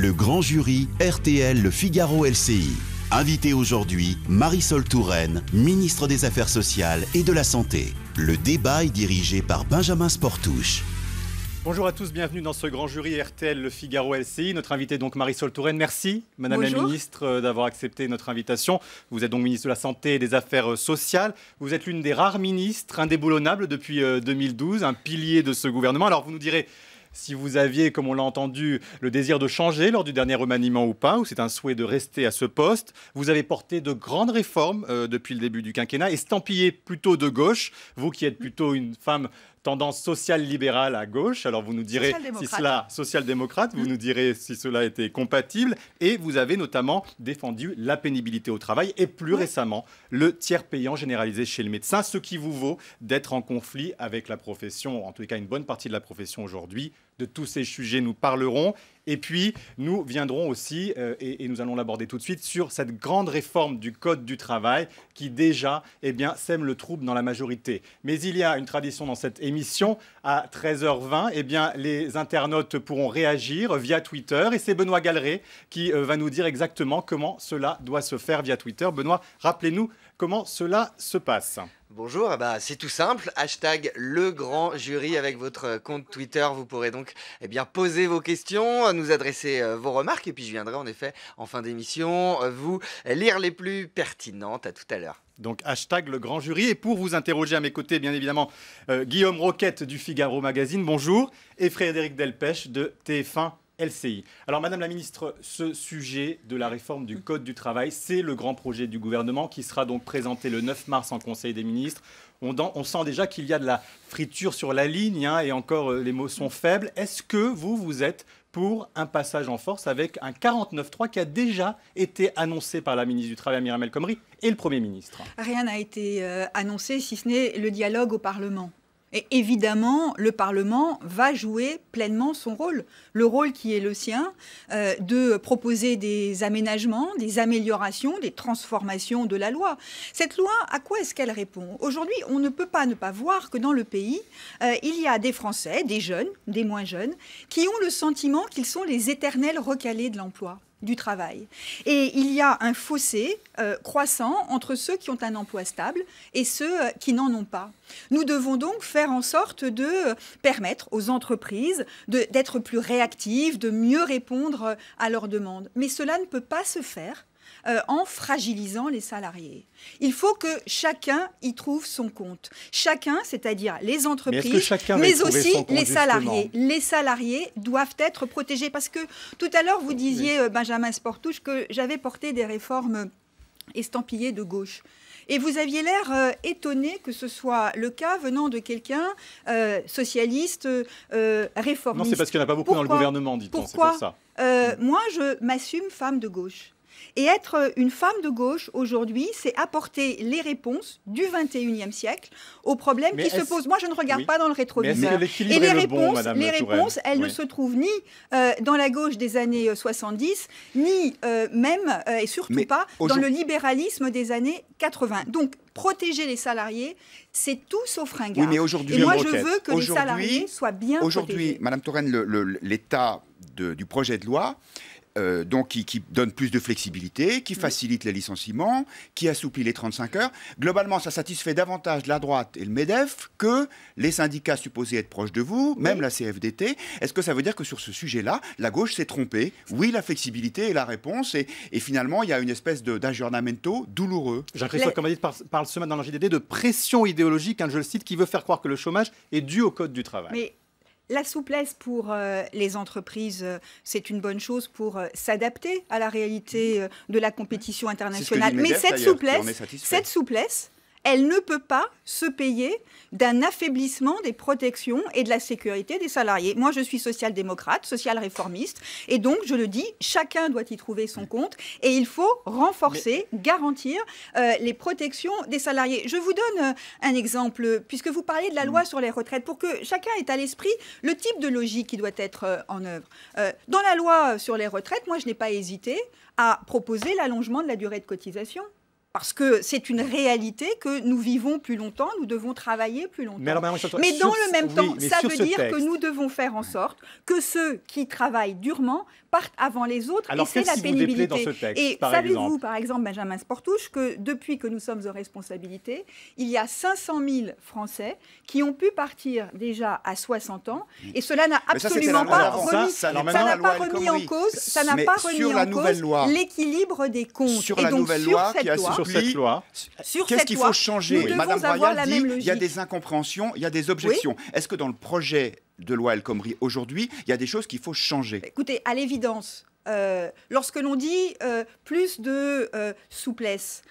le grand jury RTL Le Figaro LCI. Invité aujourd'hui, Marisol Touraine, ministre des Affaires sociales et de la Santé. Le débat est dirigé par Benjamin Sportouche. Bonjour à tous, bienvenue dans ce grand jury RTL Le Figaro LCI. Notre invité donc Marisol Touraine. Merci Madame la Ministre euh, d'avoir accepté notre invitation. Vous êtes donc ministre de la Santé et des Affaires euh, sociales. Vous êtes l'une des rares ministres indéboulonnables depuis 2012, euh, un pilier de ce gouvernement. Alors vous nous direz si vous aviez, comme on l'a entendu, le désir de changer lors du dernier remaniement ou pas, ou c'est un souhait de rester à ce poste. Vous avez porté de grandes réformes euh, depuis le début du quinquennat, et stampillé plutôt de gauche, vous qui êtes plutôt une femme tendance sociale libérale à gauche. Alors vous nous direz si cela, social-démocrate, vous mm. nous direz si cela était compatible. Et vous avez notamment défendu la pénibilité au travail et plus récemment le tiers payant généralisé chez le médecin, ce qui vous vaut d'être en conflit avec la profession, en tout cas une bonne partie de la profession aujourd'hui, de tous ces sujets, nous parlerons. Et puis, nous viendrons aussi, euh, et, nous allons l'aborder tout de suite, sur cette grande réforme du Code du travail qui déjà eh bien, sème le trouble dans la majorité. Mais il y a une tradition dans cette émission. À 13h20, eh bien, les internautes pourront réagir via Twitter. Et c'est Benoît Galeret qui euh, va nous dire exactement comment cela doit se faire via Twitter. Benoît, rappelez-nous comment cela se passe. Bonjour, ah bah, c'est tout simple, hashtag le grand jury avec votre compte Twitter, vous pourrez donc eh bien, poser vos questions, nous adresser euh, vos remarques et puis je viendrai en effet en fin d'émission euh, vous lire les plus pertinentes, à tout à l'heure. Donc hashtag le grand jury et pour vous interroger à mes côtés bien évidemment euh, Guillaume Roquette du Figaro Magazine, bonjour, et Frédéric Delpech de TF1 LCI. Alors, Madame la Ministre, ce sujet de la réforme du Code du travail, c'est le grand projet du gouvernement qui sera donc présenté le 9 mars en Conseil des ministres. On, sent déjà qu'il y a de la friture sur la ligne hein, et encore euh, les mots sont faibles. Est-ce que vous, vous êtes pour un passage en force avec un 49-3 qui a déjà été annoncé par la ministre du Travail, Miramel Comry, et le Premier ministre. Rien n'a été euh, annoncé, si ce n'est le dialogue au Parlement. Et évidemment, le Parlement va jouer pleinement son rôle, le rôle qui est le sien, euh, de proposer des aménagements, des améliorations, des transformations de la loi. Cette loi, à quoi est-ce qu'elle répond Aujourd'hui, on ne peut pas ne pas voir que dans le pays, euh, il y a des Français, des jeunes, des moins jeunes, qui ont le sentiment qu'ils sont les éternels recalés de l'emploi du travail. Et il y a un fossé euh, croissant entre ceux qui ont un emploi stable et ceux euh, qui n'en ont pas. Nous devons donc faire en sorte de euh, permettre aux entreprises d'être plus réactives, de mieux répondre à leurs demandes. Mais cela ne peut pas se faire euh, en fragilisant les salariés. Il faut que chacun y trouve son compte. Chacun, c'est-à-dire les entreprises, mais, aussi les salariés. Les salariés doivent être protégés parce que tout à l'heure, vous disiez, euh, Benjamin Sportouche, que j'avais porté des réformes estampillées de gauche. Et vous aviez l'air euh, étonné que ce soit le cas venant de quelqu'un socialiste, réformiste. Non, c'est parce qu'il n'y en a pas beaucoup dans le gouvernement, dit-on. Pourquoi pour ça. Moi, je m'assume femme de gauche. Et être euh, une femme de gauche aujourd'hui, c'est apporter les réponses du 21e siècle aux problèmes qui se posent. Moi, je ne regarde pas dans le rétroviseur. Et les réponses, les réponses, elles ne se trouvent ni euh, dans la gauche des années 70, euh, ni même et surtout pas dans le libéralisme des années 80. Donc protéger les salariés, c'est tout sauf ringard. Oui, mais aujourd'hui, et moi, je veux que les salariés soient bien Aujourd'hui, Madame Touraine, l'État du projet de loi euh, donc qui, donne plus de flexibilité, qui facilite les licenciements, qui assouplit les 35 heures. Globalement, ça satisfait davantage la droite et le MEDEF que les syndicats supposés être proches de vous, même la CFDT. Est-ce que ça veut dire que sur ce sujet-là, la gauche s'est trompée Oui, la flexibilité est la réponse, et, finalement, il y a une espèce d'aggiornamento douloureux. Jean-Christophe dit parle ce matin dans la JDD de pression idéologique, hein, je le cite, qui veut faire croire que le chômage est dû au Code du travail. La souplesse pour euh, les entreprises, euh, c'est une bonne chose pour euh, s'adapter à la réalité de la compétition internationale. Mais cette souplesse, cette souplesse, elle ne peut pas se payer d'un affaiblissement des protections et de la sécurité des salariés. Moi, je suis social-démocrate, social-réformiste, et donc, je le dis, chacun doit y trouver son compte, et il faut renforcer, garantir euh, les protections des salariés. Je vous donne euh, un exemple, puisque vous parlez de la loi mm. sur les retraites, pour que chacun ait à l'esprit le type de logique qui doit être euh, en œuvre. dans la loi sur les retraites, moi, je n'ai pas hésité à proposer l'allongement de la durée de cotisation. Parce que c'est une réalité que nous vivons plus longtemps, nous devons travailler plus longtemps. Mais, dans le même temps, ça veut dire que nous devons faire en sorte que ceux qui travaillent durement partent avant les autres. et c'est la pénibilité. et savez-vous, par exemple, Benjamin Sportouche, que depuis que nous sommes aux responsabilités, il y a 500 000 Français qui ont pu partir déjà à 60 ans, hmm. et cela n'a absolument pas remis, ça, pas remis en cause, ça n'a pas remis en cause l'équilibre des comptes. Sur et la donc, nouvelle sur loi cette loi, sur cette loi, qu'est-ce qu'il faut changer Madame Royal dit, il y a des incompréhensions, il y a des objections. Est-ce que dans le projet de loi El Khomri aujourd'hui, il y a des choses qu'il faut changer. Écoutez, à l'évidence, euh, lorsque l'on dit euh, plus de euh, souplesse,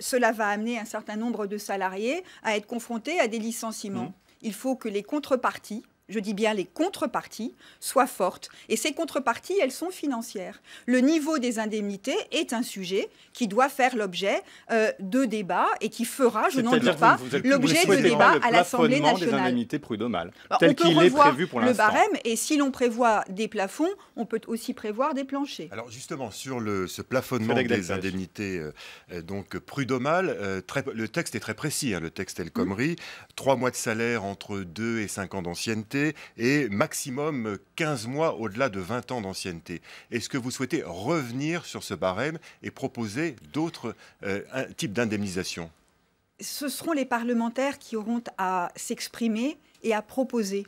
cela va amener un certain nombre de salariés à être confrontés à des licenciements. Mmh. Il faut que les contreparties, je dis bien les contreparties, soient fortes. Et ces contreparties, elles sont financières. Le niveau des indemnités est un sujet qui doit faire l'objet euh, de débats et qui fera, je n'en doute pas, l'objet de débats à l'Assemblée nationale. Des indemnités prud'homales, bah, tel qu'il est prévu pour l'instant. Le barème, et si l'on prévoit des plafonds, on peut aussi prévoir des planchers. Alors justement, sur le, ce plafonnement des indemnités euh, euh, donc prud'homales, le texte est très précis, hein, le texte El Khomri, trois mois de salaire entre deux et 5 ans d'ancienneté, et maximum 15 mois au-delà de 20 ans d'ancienneté. Est-ce que vous souhaitez revenir sur ce barème et proposer d'autres euh, types d'indemnisation Ce seront les parlementaires qui auront à s'exprimer et à proposer.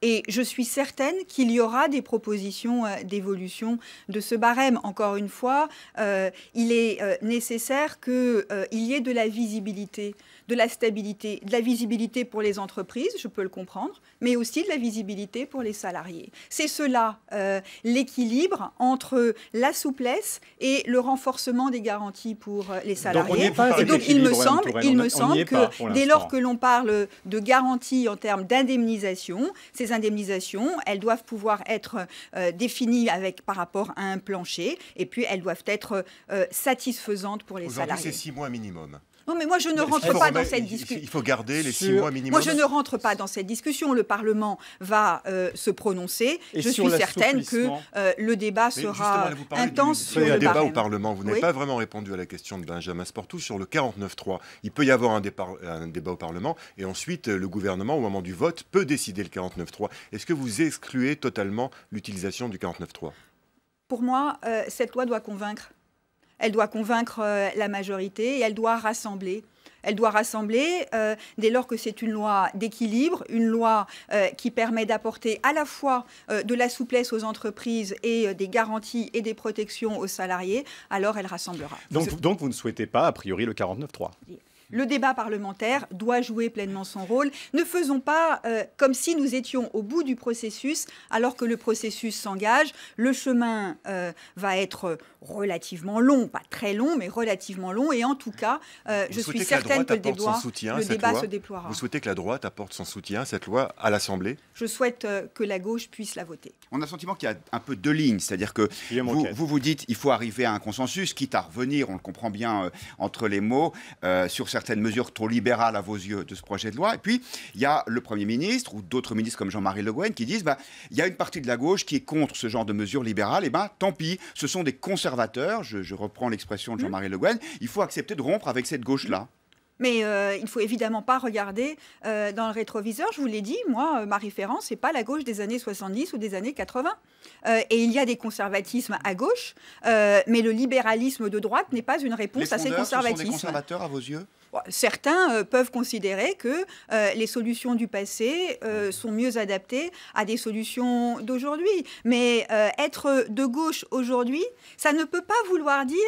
Et je suis certaine qu'il y aura des propositions euh, d'évolution de ce barème. Encore une fois, euh, il est nécessaire qu'il y ait de la visibilité de la stabilité, de la visibilité pour les entreprises, je peux le comprendre, mais aussi de la visibilité pour les salariés. C'est cela euh, l'équilibre entre la souplesse et le renforcement des garanties pour euh, les salariés. Donc, il me semble, il me semble que dès lors que l'on parle de garanties en termes d'indemnisation, ces indemnisations, elles doivent pouvoir être euh, définies avec, par rapport à un plancher et puis elles doivent être satisfaisantes pour les salariés. c'est six mois minimum. Non, mais moi, je ne rentre pas dans cette discussion. Il faut garder les six mois minimum. Moi, je ne rentre pas dans cette discussion. Le Parlement va euh, se prononcer. je suis certaine que euh, le débat sera intense. sur il débat au Parlement. Vous n'avez pas vraiment répondu à la question de Benjamin Sportou sur le 49.3. Il peut y avoir un, débat au Parlement et ensuite euh, le gouvernement, au moment du vote, peut décider le 49.3. Est-ce que vous excluez totalement l'utilisation du 49-3 Pour moi, cette loi doit convaincre elle doit convaincre euh, la majorité et elle doit rassembler. Elle doit rassembler euh, dès lors que c'est une loi d'équilibre, une loi euh, qui permet d'apporter à la fois de la souplesse aux entreprises et des garanties et des protections aux salariés, alors elle rassemblera. Donc, vous ne souhaitez pas, a priori, le 49.3 3 le débat parlementaire doit jouer pleinement son rôle. Ne faisons pas euh, comme si nous étions au bout du processus, alors que le processus s'engage. Le chemin euh, va être relativement long, pas très long, mais relativement long. Et en tout cas, euh, je suis certaine que le, débat, le débat se déploiera. Vous souhaitez que la droite apporte son soutien à cette loi à l'Assemblée Je souhaite que la gauche puisse la voter. On a le sentiment qu'il y a un peu deux lignes, c'est-à-dire que vous, vous, dites il faut arriver à un consensus, quitte à revenir, on le comprend bien entre les mots, sur cette certaines mesures trop libérales à vos yeux de ce projet de loi. Et puis, il y a le Premier ministre ou d'autres ministres comme Jean-Marie Le Guen qui disent bah, il y a une partie de la gauche qui est contre ce genre de mesures libérales. Et bah tant pis, ce sont des conservateurs. Je, reprends l'expression de mmh. Jean-Marie Le Guen. Il faut accepter de rompre avec cette gauche-là. Mais euh, il ne faut évidemment pas regarder euh, dans le rétroviseur. Je vous l'ai dit, moi, euh, ma référence, n'est pas la gauche des années 70 ou des années 80. et il y a des conservatismes à gauche, mais le libéralisme de droite n'est pas une réponse à ces conservatismes. Ce sont des conservateurs à vos yeux Certains peuvent considérer que les solutions du passé sont mieux adaptées à des solutions d'aujourd'hui. Mais être de gauche aujourd'hui, ça ne peut pas vouloir dire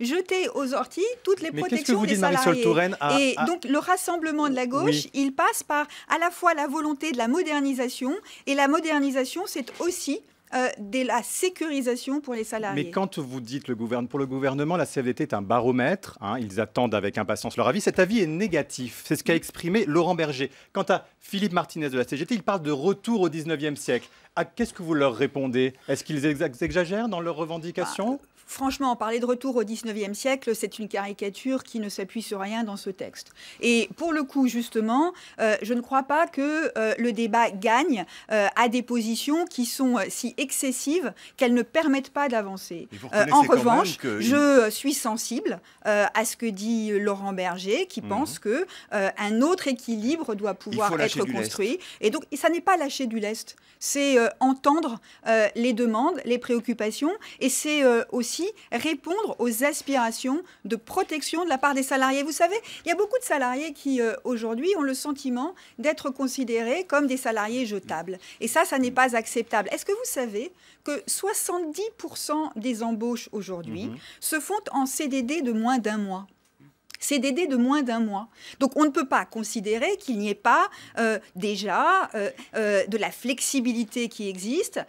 jeter aux orties toutes les Mais protections que vous dites, salariés. Touraine, ah, et ah. donc le rassemblement de la gauche, il passe par à la fois la volonté de la modernisation, et la modernisation, c'est aussi euh, de la sécurisation pour les salariés. Mais quand vous dites le pour le gouvernement, la CFDT est un baromètre. Hein, ils attendent avec impatience leur avis. Cet avis est négatif. C'est ce qu'a exprimé Laurent Berger. Quant à Philippe Martinez de la CGT, il parle de retour au 19e siècle. à Qu'est-ce que vous leur répondez Est-ce qu'ils exagèrent dans leurs revendications bah, franchement, parler de retour au 19e siècle, c'est une caricature qui ne s'appuie sur rien dans ce texte. Et pour le coup, justement, euh, je ne crois pas que euh, le débat gagne euh, à des positions qui sont si excessives qu'elles ne permettent pas d'avancer. en revanche, je suis sensible à ce que dit Laurent Berger, qui mhm. pense que un autre équilibre doit pouvoir être construit. Et donc, ça n'est pas lâcher du lest, c'est entendre les demandes, les préoccupations, et c'est aussi répondre aux aspirations de protection de la part des salariés. Vous savez, il y a beaucoup de salariés qui, euh, aujourd'hui, ont le sentiment d'être considérés comme des salariés jetables. Et ça, ça n'est pas acceptable. Est-ce que vous savez que 70% des embauches aujourd'hui mhm. se font en CDD de moins d'un mois CDD de moins d'un mois. Donc on ne peut pas considérer qu'il n'y ait pas euh, déjà euh, euh, de la flexibilité qui existe,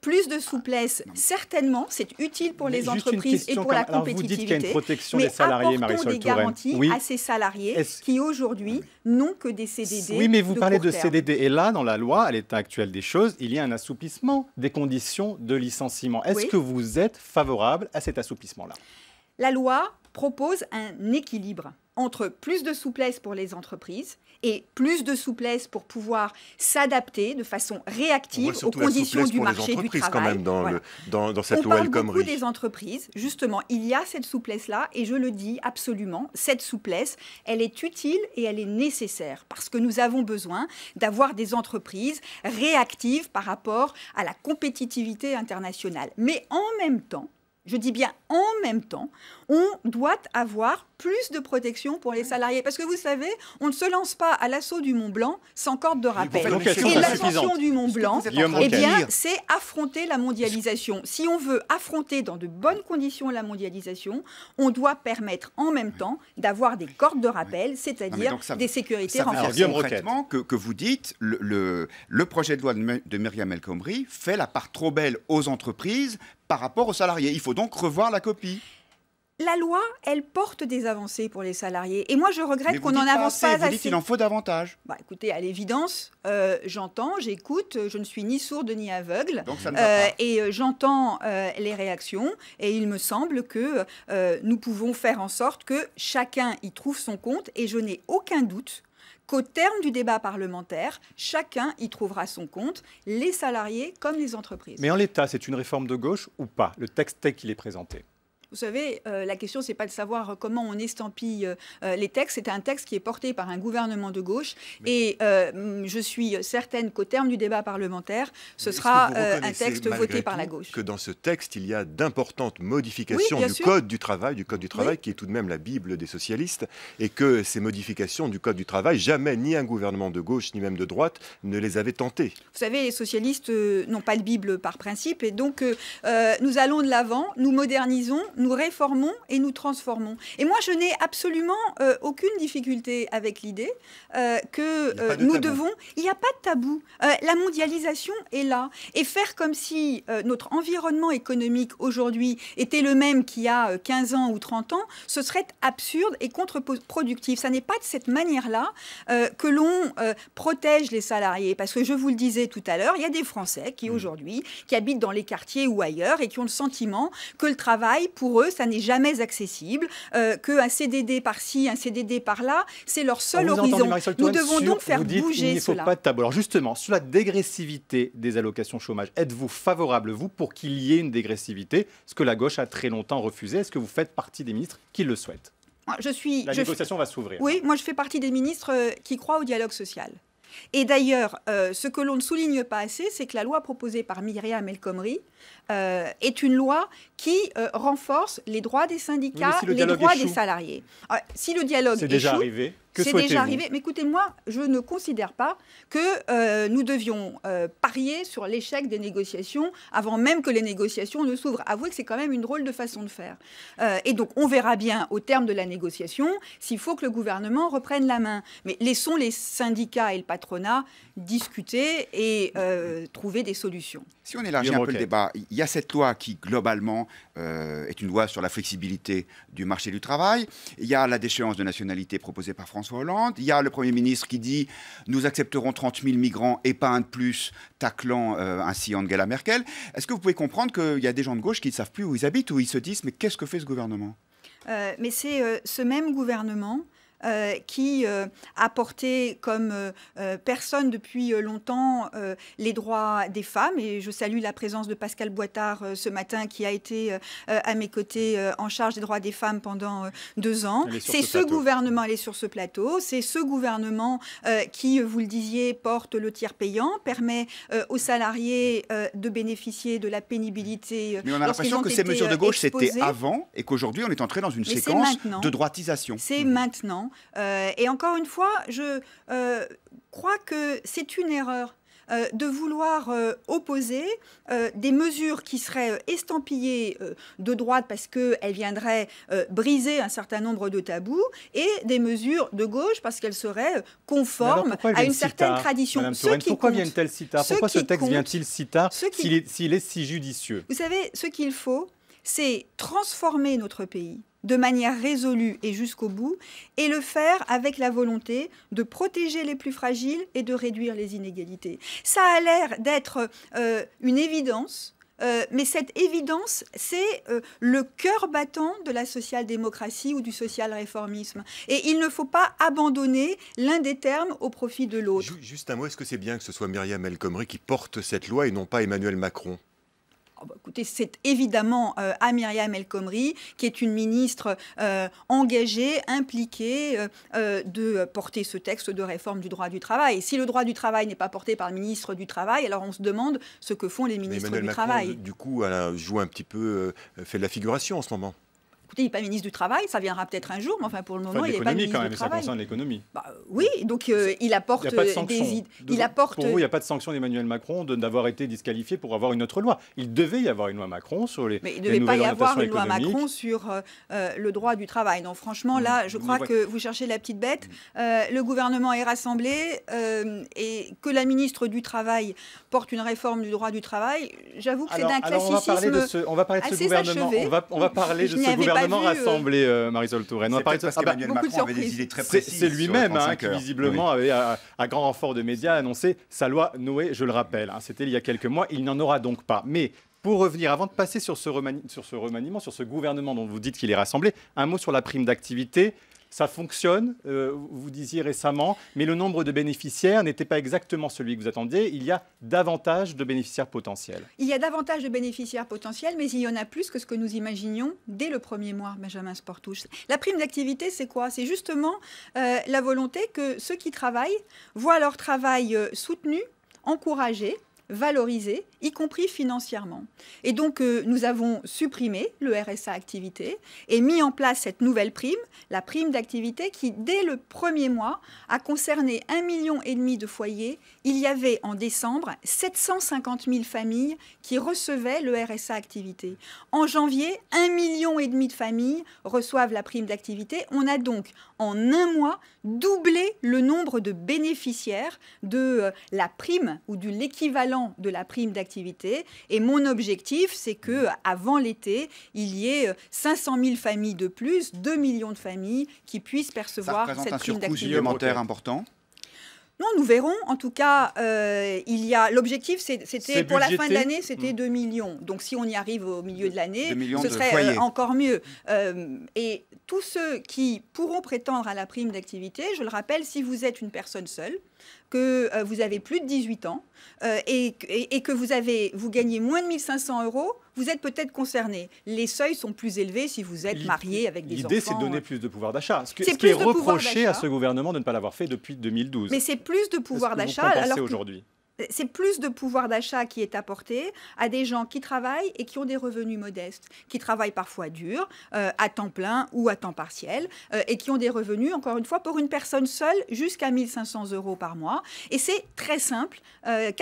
plus de souplesse, ah, certainement, c'est utile pour les entreprises et pour la compétitivité. Vous dites y a une protection mais des salariés, apportons des garanties oui. à ces salariés qui aujourd'hui n'ont que des CDD. Oui, mais vous parlez de CDD et là, dans la loi, à l'état actuel des choses, il y a un assouplissement des conditions de licenciement. Est-ce que vous êtes favorable à cet assouplissement-là la loi propose un équilibre entre plus de souplesse pour les entreprises et plus de souplesse pour pouvoir s'adapter de façon réactive aux conditions du marché du travail. Quand même dans, dans, dans cette On parle beaucoup des entreprises. Justement, il y a cette souplesse-là et je le dis absolument, cette souplesse, elle est utile et elle est nécessaire parce que nous avons besoin d'avoir des entreprises réactives par rapport à la compétitivité internationale. Mais en même temps, je dis bien en même temps, on doit avoir plus de protection pour les salariés. Parce que vous savez, on ne se lance pas à l'assaut du Mont Blanc sans corde de rappel. Et l'ascension du Mont Blanc, eh bien, c'est affronter la mondialisation. Si on veut affronter dans de bonnes conditions la mondialisation, on doit permettre en même temps d'avoir des cordes de rappel, c'est-à-dire des sécurités renforcées. renforcées. concrètement que, que vous dites, le, le, projet de loi de, de Myriam El Khomri fait la part trop belle aux entreprises par rapport aux salariés. Il faut donc revoir la copie la loi, elle porte des avancées pour les salariés. Et moi, je regrette qu'on n'en avance pas assez. vous il en faut davantage. Bah, écoutez, à l'évidence, euh, j'entends, j'écoute, je ne suis ni sourde ni aveugle. Euh, et euh, j'entends les réactions. Et il me semble que nous pouvons faire en sorte que chacun y trouve son compte. Et je n'ai aucun doute qu'au terme du débat parlementaire, chacun y trouvera son compte, les salariés comme les entreprises. Mais en l'état, c'est une réforme de gauche ou pas, le texte tel qu'il est présenté vous savez, euh, la question, c'est pas de savoir euh, comment on estampille euh, les textes. C'est un texte qui est porté par un gouvernement de gauche. et mm, je suis certaine qu'au terme du débat parlementaire, ce sera un texte voté par la gauche. Que dans ce texte, il y a d'importantes modifications du code du travail, du code du travail qui est tout de même la bible des socialistes, et que ces modifications du code du travail, jamais ni un gouvernement de gauche ni même de droite ne les avait tentées. Vous savez, les socialistes n'ont pas de bible par principe, et donc nous allons de l'avant, nous modernisons, nous réformons et nous transformons. Et moi, je n'ai absolument euh, aucune difficulté avec l'idée euh, que euh, nous devons... Il n'y a pas de tabou. la mondialisation est là. Et faire comme si notre environnement économique aujourd'hui était le même qu'il y a 15 ans ou 30 ans, ce serait absurde et contre-productif. Ça n'est pas de cette manière-là que l'on protège les salariés. Parce que je vous le disais tout à l'heure, il y a des Français qui mmh. aujourd'hui, qui habitent dans les quartiers ou ailleurs et qui ont le sentiment que le travail pour pour eux, ça n'est jamais accessible, euh, qu'un CDD par-ci, un CDD par-là, c'est leur seul horizon. Nous devons donc faire dites, bouger il faut Pas de Alors justement, sur la dégressivité des allocations chômage, êtes-vous favorable, vous, pour qu'il y ait une dégressivité, ce que la gauche a très longtemps refusé Est-ce que vous faites partie des ministres qui le souhaitent ah, je suis, La négociation va s'ouvrir. Oui, moi je fais partie des ministres euh, qui croient au dialogue social. Et d'ailleurs, euh, ce que l'on ne souligne pas assez, c'est que la loi proposée par Myriam El Khomri euh, est une loi qui euh, renforce les droits des syndicats, les droits des salariés. Ah, si le dialogue c'est déjà arrivé, c'est déjà arrivé. Mais écoutez-moi, je ne considère pas que euh, nous devions parier sur l'échec des négociations avant même que les négociations ne s'ouvrent. Avouez que c'est quand même une drôle de façon de faire. et donc, on verra bien au terme de la négociation s'il faut que le gouvernement reprenne la main. Mais laissons les syndicats et le patronat discuter et trouver des solutions. Si on élargit un peu le débat, il y a cette loi qui globalement euh, est une loi sur la flexibilité du marché du travail. Il y a la déchéance de nationalité proposée par François Hollande. Il y a le Premier ministre qui dit nous accepterons 30 000 migrants et pas un de plus, taclant euh, ainsi Angela Merkel. Est-ce que vous pouvez comprendre qu'il y a des gens de gauche qui ne savent plus où ils habitent, ou ils se disent mais qu'est-ce que fait ce gouvernement euh, Mais c'est ce même gouvernement euh, qui euh, a porté comme euh, personne depuis longtemps les droits des femmes. Et je salue la présence de Pascal Boitard ce matin, qui a été à mes côtés en charge des droits des femmes pendant deux ans. C'est ce, gouvernement, elle est sur ce plateau, c'est ce gouvernement qui, vous le disiez, porte le tiers payant, permet aux salariés de bénéficier de la pénibilité. Mais on a l'impression que ces mesures de gauche, c'était avant et qu'aujourd'hui, on est entré dans une séquence de droitisation. C'est mmh. maintenant. Euh, et encore une fois, je euh, crois que c'est une erreur euh, de vouloir opposer des mesures qui seraient estampillées de droite parce qu'elles viendraient briser un certain nombre de tabous et des mesures de gauche parce qu'elles seraient conformes à une certaine tradition. pourquoi vient si Pourquoi ce texte vient-il si tard s'il est si judicieux Vous savez, ce qu'il faut, c'est transformer notre pays de manière résolue et jusqu'au bout, et le faire avec la volonté de protéger les plus fragiles et de réduire les inégalités. Ça a l'air d'être euh, une évidence, euh, mais cette évidence, c'est euh, le cœur battant de la social-démocratie ou du social-réformisme. Et il ne faut pas abandonner l'un des termes au profit de l'autre. Juste un mot, est-ce que c'est bien que ce soit Myriam El Khomri qui porte cette loi et non pas Emmanuel Macron Oh, bah, c'est évidemment euh, à Myriam El Khomri, qui est une ministre euh, engagée, impliquée, euh, de porter ce texte de réforme du droit du travail. Et si le droit du travail n'est pas porté par le ministre du Travail, alors on se demande ce que font les ministres du Travail. Du coup, elle joue un petit peu, fait de la figuration en ce moment. Écoutez, il n'est pas ministre du Travail, ça viendra peut-être un jour, mais enfin pour le moment, il n'est pas ministre quand du Travail. Ça concerne l'économie. Bah, oui, donc euh, il apporte il euh, des idées. Il apporte... Pour vous, il n'y a euh, pas de sanction d'Emmanuel Macron d'avoir été disqualifié pour avoir une autre loi. Il devait y avoir une loi Macron sur les. Mais il ne devait pas y avoir une loi Macron sur le droit du travail. Donc franchement, mmh. là, je crois que vous cherchez la petite bête. Mmh. le gouvernement est rassemblé et que la ministre du Travail porte une réforme du droit du travail, j'avoue que c'est d'un classicisme. On va parler de on va parler gouvernement. On va, parler de ce gouvernement euh, rassemblé euh, Marisol Touraine. C'est lui-même hein, qui visiblement avait, à, grand renfort de médias, annoncé sa loi Noé, je le rappelle. Hein, c'était il y a quelques mois, il n'en aura donc pas. Mais pour revenir, avant de passer sur ce remaniement, sur ce gouvernement dont vous dites qu'il est rassemblé, un mot sur la prime d'activité. Ça fonctionne, euh, vous disiez récemment, mais le nombre de bénéficiaires n'était pas exactement celui que vous attendiez. Il y a davantage de bénéficiaires potentiels. Il y a davantage de bénéficiaires potentiels, mais il y en a plus que ce que nous imaginions dès le premier mois, Benjamin Sportouche. La prime d'activité, c'est quoi C'est justement euh, la volonté que ceux qui travaillent voient leur travail euh, soutenu, encouragé, valorisés, y compris financièrement. Et donc, euh, nous avons supprimé le RSA activité et mis en place cette nouvelle prime, la prime d'activité, qui, dès le premier mois, a concerné 1,5 million de foyers. Il y avait en décembre 750 000 familles qui recevaient le RSA activité. En janvier, 1,5 million de familles reçoivent la prime d'activité. On a donc, en un mois, doublé le nombre de bénéficiaires de euh, la prime ou de l'équivalent de la prime d'activité. Et mon objectif, c'est que avant l'été, il y ait 500 euh, 000 familles de plus, 2 millions de familles qui puissent percevoir cette prime d'activité. supplémentaire important. Non, nous verrons. En tout cas, euh, il y a l'objectif, c'était pour la fin de l'année, c'était 2 hmm. millions. Donc, si on y arrive au milieu de l'année, ce serait euh, encore mieux. Euh, et tous ceux qui pourront prétendre à la prime d'activité, je le rappelle, si vous êtes une personne seule, que vous avez plus de 18 ans et, que vous gagnez moins de 1500 euros, vous êtes peut-être concerné. Les seuils sont plus élevés si vous êtes marié avec des enfants. L'idée, c'est de donner plus de pouvoir d'achat. Ce, ce qui est reproché à ce gouvernement de ne pas l'avoir fait depuis 2012. Mais c'est plus de pouvoir d'achat. aujourd'hui c'est plus de pouvoir d'achat qui est apporté à des gens qui travaillent et qui ont des revenus modestes, qui travaillent parfois dur, euh, à temps plein ou à temps partiel, euh, et qui ont des revenus, encore une fois, pour une personne seule, jusqu'à 1500 euros par mois. Et c'est très simple. 98%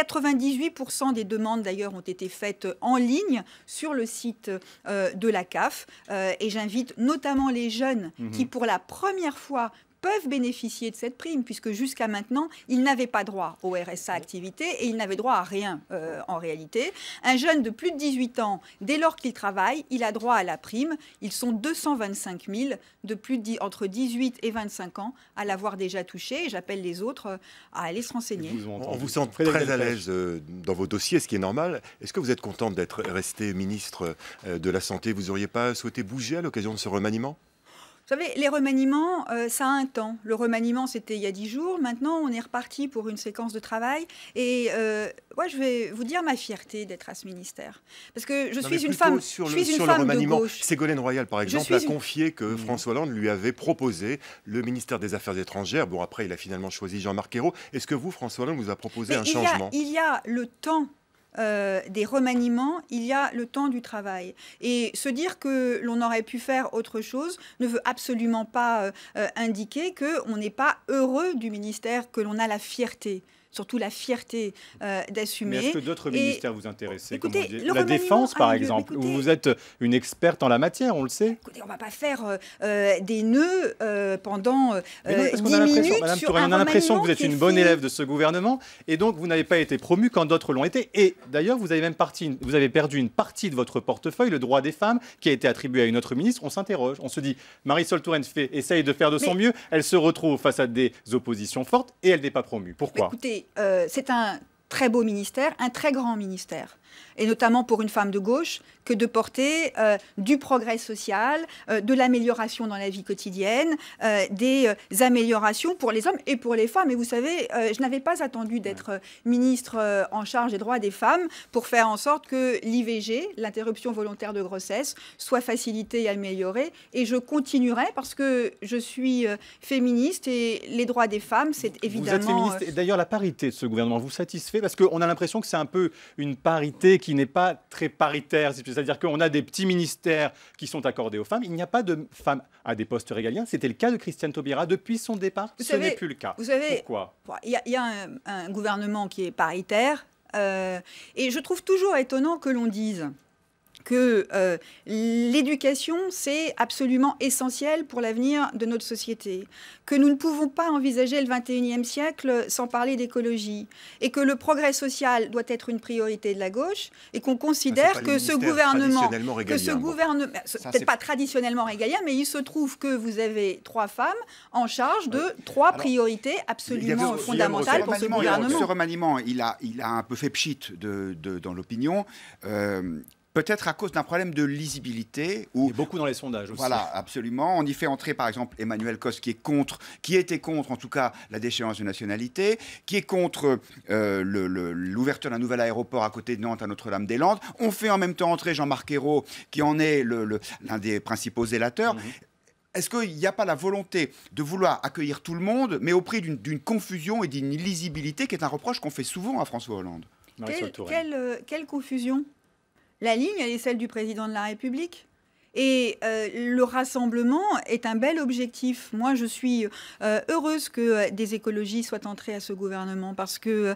euh, des demandes, d'ailleurs, ont été faites en ligne sur le site de la CAF. et j'invite notamment les jeunes mmh qui, pour la première fois, peuvent bénéficier de cette prime, puisque jusqu'à maintenant, ils n'avaient pas droit au RSA activité et ils n'avaient droit à rien euh, en réalité. Un jeune de plus de 18 ans, dès lors qu'il travaille, il a droit à la prime. Ils sont 225 000 de plus entre 18 et 25 ans à l'avoir déjà touché. j'appelle les autres euh, à aller se renseigner. On vous sent très à l'aise euh, dans vos dossiers, ce qui est normal. Est-ce que vous êtes contente d'être restée ministre de la Santé Vous n'auriez pas souhaité bouger à l'occasion de ce remaniement vous savez, les remaniements, euh, ça a un temps. Le remaniement, c'était il y a dix jours. Maintenant, on est reparti pour une séquence de travail. Et moi, euh, je vais vous dire ma fierté d'être à ce ministère. Parce que je suis une femme, je suis une femme de Ségolène Royal, par exemple, a confié que mm. François Hollande lui avait proposé le ministère des Affaires étrangères. Bon, après, il a finalement choisi Jean-Marc Ayrault. Est-ce que vous, François Hollande, vous a proposé un changement Il y a le temps euh, des remaniements, il y a le temps du travail. Et se dire que l'on aurait pu faire autre chose ne veut absolument pas euh, euh, indiquer qu'on n'est pas heureux du ministère, que l'on a la fierté surtout la fierté euh, d'assumer. Mais est-ce que d'autres ministères vous intéressent La défense, par exemple. où vous êtes une experte en la matière, on le sait. Écoutez, on ne va pas faire euh, euh, des nœuds pendant 10 minutes Madame Touraine, On a l'impression que vous êtes une bonne élève de ce gouvernement et donc vous n'avez pas été promue quand d'autres l'ont été. Et d'ailleurs, vous avez même vous avez perdu une partie de votre portefeuille, le droit des femmes, qui a été attribué à une autre ministre. On s'interroge, on se dit, Marisol Touraine fait, essaye de faire de son mieux, elle se retrouve face à des oppositions fortes et elle n'est pas promue. Pourquoi écoutez, euh, c'est un très beau ministère, un très grand ministère et notamment pour une femme de gauche, que de porter euh, du progrès social, euh, de l'amélioration dans la vie quotidienne, euh, des améliorations pour les hommes et pour les femmes. Et vous savez, je n'avais pas attendu d'être ministre en charge des droits des femmes pour faire en sorte que l'IVG, l'interruption volontaire de grossesse, soit facilitée et améliorée. Et je continuerai parce que je suis féministe et les droits des femmes, c'est évidemment... Vous êtes féministe. D'ailleurs, la parité de ce gouvernement vous satisfait parce qu'on a l'impression que c'est un peu une parité qui n'est pas très paritaire. C'est-à-dire qu'on a des petits ministères qui sont accordés aux femmes. Il n'y a pas de femmes à des postes régaliens. C'était le cas de Christiane Taubira depuis son départ. ce n'est plus le cas. Vous savez, Pourquoi Il y a, un, gouvernement qui est paritaire. Euh, et je trouve toujours étonnant que l'on dise que euh, l'éducation, c'est absolument essentiel pour l'avenir de notre société, que nous ne pouvons pas envisager le 21e siècle sans parler d'écologie, et que le progrès social doit être une priorité de la gauche, et qu'on considère ah, que, ce gouvernement, que ce gouvernement... Peut-être pas traditionnellement régalien, mais il se trouve que vous avez trois femmes en charge de trois priorités absolument fondamentales pour ce gouvernement. Ce remaniement, il a, il a un peu fait pchit de, dans l'opinion. Euh, Peut-être à cause d'un problème de lisibilité. Où, Et beaucoup dans les sondages aussi. Voilà, absolument. On y fait entrer, par exemple, Emmanuel Cos, qui est contre, qui était contre, en tout cas, la déchéance de nationalité, qui est contre euh, l'ouverture d'un nouvel aéroport à côté de Nantes, à Notre-Dame-des-Landes. On fait en même temps entrer Jean-Marc Ayrault, qui en est l'un des principaux zélateurs. Mhm. Est-ce qu'il n'y a pas la volonté de vouloir accueillir tout le monde, mais au prix d'une confusion et d'une lisibilité qui est un reproche qu'on fait souvent à François Hollande quelle, euh, quelle, confusion la ligne, elle est celle du président de la République. Et euh, le rassemblement est un bel objectif. Moi, je suis euh, heureuse que euh, des écologies soient entrées à ce gouvernement parce que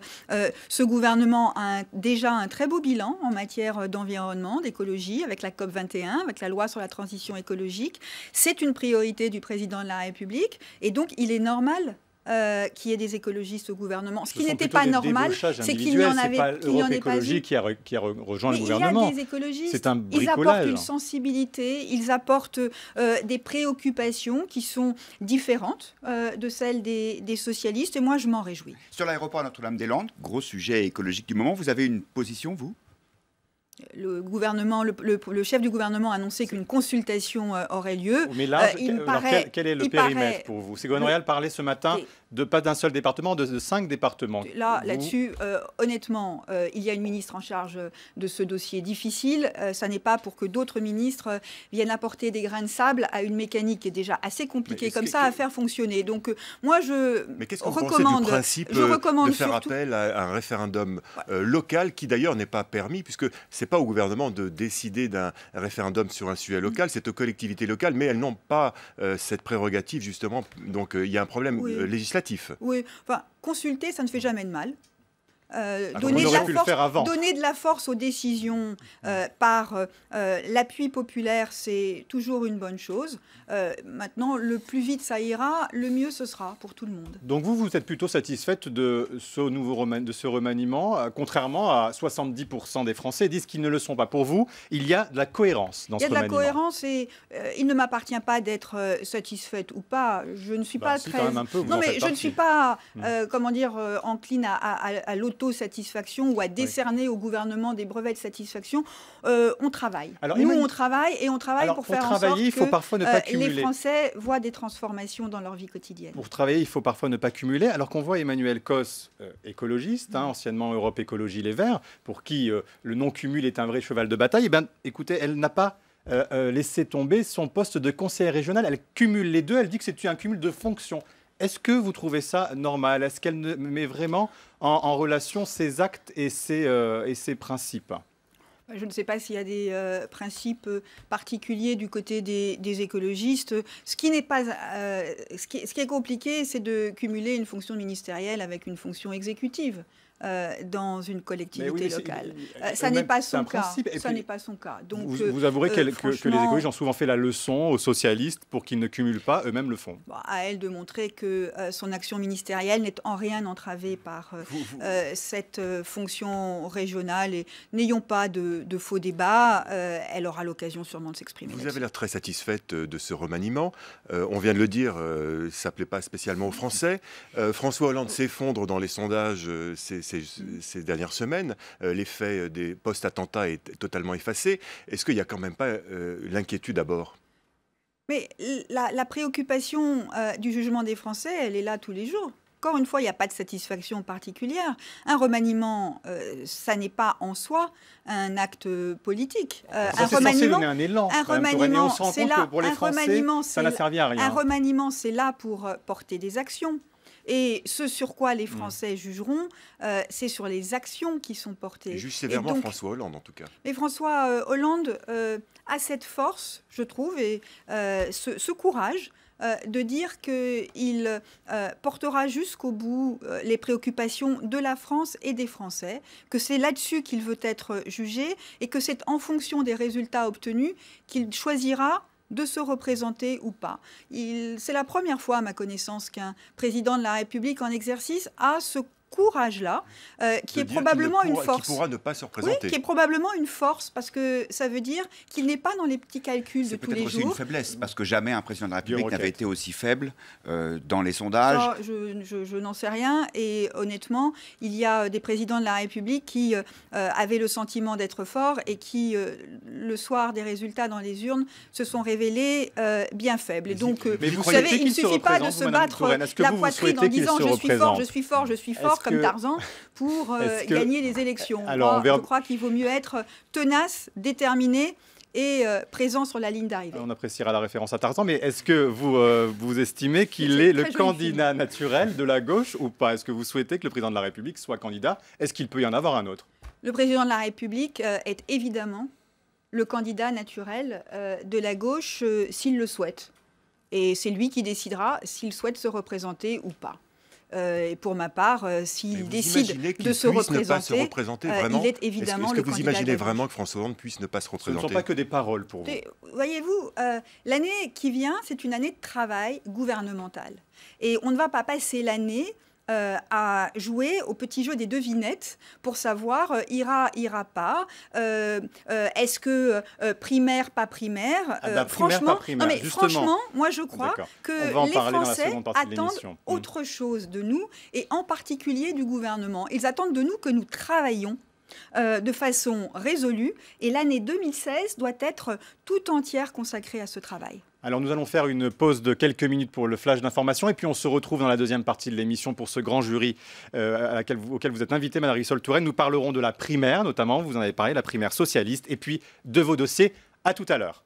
ce gouvernement a déjà un très beau bilan en matière d'environnement, d'écologie, avec la COP 21, avec la loi sur la transition écologique. C'est une priorité du président de la République et donc il est normal euh, qui est des écologistes au gouvernement. Ce, qui n'était pas normal, c'est qu'il n'y en avait pas. en Écologie pas qui, a qui a, rejoint le gouvernement. C'est un Ils apportent une sensibilité, ils apportent euh, des préoccupations qui sont différentes euh, de celles des, des, socialistes. Et moi, je m'en réjouis. Sur l'aéroport Notre-Dame-des-Landes, gros sujet écologique du moment, vous avez une position, vous le gouvernement, le, chef du gouvernement a annoncé qu'une consultation euh, aurait lieu. Mais là, euh, quel, est le périmètre pour vous Ségolène Royal parlait ce matin de pas d'un seul département, de, cinq départements. Là, là-dessus, euh, honnêtement, euh, il y a une ministre en charge de ce dossier difficile. Euh, ça n'est pas pour que d'autres ministres viennent apporter des grains de sable à une mécanique déjà assez compliquée comme ça à faire fonctionner. Donc, moi, je qu'est-ce recommande, du principe de faire appel à un référendum local qui d'ailleurs n'est pas permis puisque c'est pas au gouvernement de décider d'un référendum sur un sujet local, mm. c'est aux collectivités locales, mais elles n'ont pas cette prérogative justement. Donc, il y a un problème législatif oui, enfin, consulter, ça ne fait jamais de mal. Euh, ah, donner, de la force, aux décisions euh, par euh, l'appui populaire, c'est toujours une bonne chose. maintenant, le plus vite ça ira, le mieux ce sera pour tout le monde. Donc vous, vous êtes plutôt satisfaite de ce nouveau de ce remaniement, contrairement à 70% des Français disent qu'ils ne le sont pas. Pour vous, il y a de la cohérence dans ce remaniement. Il y a de la cohérence et il ne m'appartient pas d'être satisfaite ou pas. Je ne suis bah pas très... non mais je ne suis pas, hmm. comment dire, encline à, à, satisfaction ou à décerner au gouvernement des brevets de satisfaction, euh, on travaille. Alors, Nous, on travaille et on travaille pour faire en sorte il faut que parfois ne euh, pas les Français voient des transformations dans leur vie quotidienne. Pour travailler, il faut parfois ne pas cumuler. Alors qu'on voit Emmanuel Cos, euh, écologiste, hein, mm. anciennement Europe Écologie Les Verts, pour qui le non-cumul est un vrai cheval de bataille, eh ben, écoutez, elle n'a pas laissé tomber son poste de conseiller régional. Elle cumule les deux. Elle dit que c'est un cumul de fonctions. Est-ce que vous trouvez ça normal Est-ce qu'elle met vraiment en, relation ses actes et ses, euh, et principes bah, je ne sais pas s'il y a des euh, principes euh, particuliers du côté des, écologistes. Ce qui n'est pas, ce qui est compliqué, c'est de cumuler une fonction ministérielle avec une fonction exécutive. Euh, dans une collectivité locale. Euh, ça n'est pas son cas. Ça n'est pas son cas. Donc, vous, euh, avouerez que, les écologistes ont souvent fait la leçon aux socialistes pour qu'ils ne cumulent pas, eux-mêmes le fond à elle de montrer que son action ministérielle n'est en rien entravée par cette fonction régionale. Et n'ayons pas de, faux débats. elle aura l'occasion sûrement de s'exprimer. Vous avez l'air très satisfaite de ce remaniement. on vient de le dire, ça ne plaît pas spécialement aux Français. François Hollande s'effondre dans les sondages c'est ces, dernières semaines. Euh, l'effet euh, des post-attentats est totalement effacé. Est-ce qu'il n'y a quand même pas euh, l'inquiétude d'abord mais la, préoccupation du jugement des Français, elle est là tous les jours. Encore une fois, il n'y a pas de satisfaction particulière. Un remaniement, ça n'est pas en soi un acte politique. un, remaniement, c'est là. Pour ça Un remaniement, c'est là pour porter des actions. Et ce sur quoi les mm. Français jugeront, euh, c'est sur les actions qui sont portées. Juste sévèrement François Hollande, en tout cas. Mais François euh, Hollande euh, a cette force, je trouve, et ce, courage de dire qu'il portera jusqu'au bout les préoccupations de la France et des Français, que c'est là-dessus qu'il veut être jugé et que c'est en fonction des résultats obtenus qu'il choisira de se représenter ou pas. C'est la première fois, à ma connaissance, qu'un président de la République en exercice a ce courage-là, euh, qui est probablement une force. Qui pourra ne pas se représenter. Oui, qui est probablement une force, parce que ça veut dire qu'il n'est pas dans les petits calculs de tous les jours. C'est une faiblesse, parce que jamais un président de la République n'avait été aussi faible euh, dans les sondages. Oh, je, n'en sais rien, et honnêtement, il y a euh, des présidents de la République qui avaient le sentiment d'être forts et qui, le soir des résultats dans les urnes, se sont révélés bien faibles. Et donc, vous, savez, il ne suffit pas de se battre la poitrine en disant je suis fort, je suis fort, je suis fort comme Tarzan pour euh, gagner les élections. Alors, Je crois qu'il vaut mieux être tenace, déterminé et euh, présent sur la ligne d'arrivée. On appréciera la référence à Tarzan, mais est-ce que vous, euh, vous estimez qu'il est, le candidat naturel de la gauche ou pas Est-ce que vous souhaitez que le président de la République soit candidat Est-ce qu'il peut y en avoir un autre Le président de la République est évidemment le candidat naturel de la gauche s'il le souhaite. Et c'est lui qui décidera s'il souhaite se représenter ou pas. Euh, et pour ma part, euh, s'il décide de se représenter, se représenter euh, il est évidemment Est-ce que vous imaginez vraiment que François Hollande puisse ne pas se représenter Ce ne sont pas que des paroles pour vous. Voyez-vous, l'année qui vient, c'est une année de travail gouvernemental. Et on ne va pas passer l'année euh, à jouer au petit jeu des devinettes pour savoir euh, ira, ira pas, euh, est-ce que primaire, pas primaire. Ah bah, franchement, franchement, moi je crois que les Français attendent mm. autre chose de nous et en particulier du gouvernement. Ils attendent de nous que nous travaillions de façon résolue et l'année 2016 doit être tout entière consacrée à ce travail. Alors nous allons faire une pause de quelques minutes pour le flash d'information et puis on se retrouve dans la deuxième partie de l'émission pour ce grand jury euh, auquel vous êtes invité, Madame Rissol-Touraine. Nous parlerons de la primaire notamment, vous en avez parlé, la primaire socialiste et puis de vos dossiers. À tout à l'heure.